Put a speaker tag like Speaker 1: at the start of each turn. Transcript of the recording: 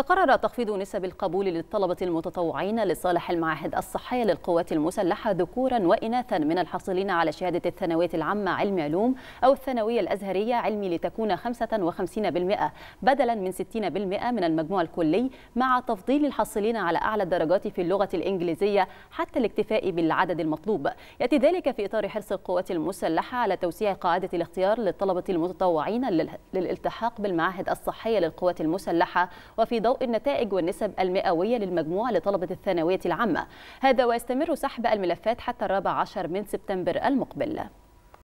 Speaker 1: فقرر تخفيض نسب القبول للطلبة المتطوعين لصالح المعاهد الصحية للقوات المسلحة ذكورا وإناثا من الحاصلين على شهادة الثانوية العامة علم علوم أو الثانوية الأزهرية علمي لتكون 55% بدلا من 60% من المجموع الكلي مع تفضيل الحاصلين على أعلى الدرجات في اللغة الإنجليزية حتى الاكتفاء بالعدد المطلوب يأتي ذلك في إطار حرص القوات المسلحة على توسيع قاعدة الاختيار للطلبة المتطوعين للالتحاق بالمعاهد الصحية للقوات المسلحة وفي ضوء النتائج والنسب المئوية للمجموع لطلبة الثانوية العامة هذا ويستمر سحب الملفات حتى الرابع عشر من سبتمبر المقبل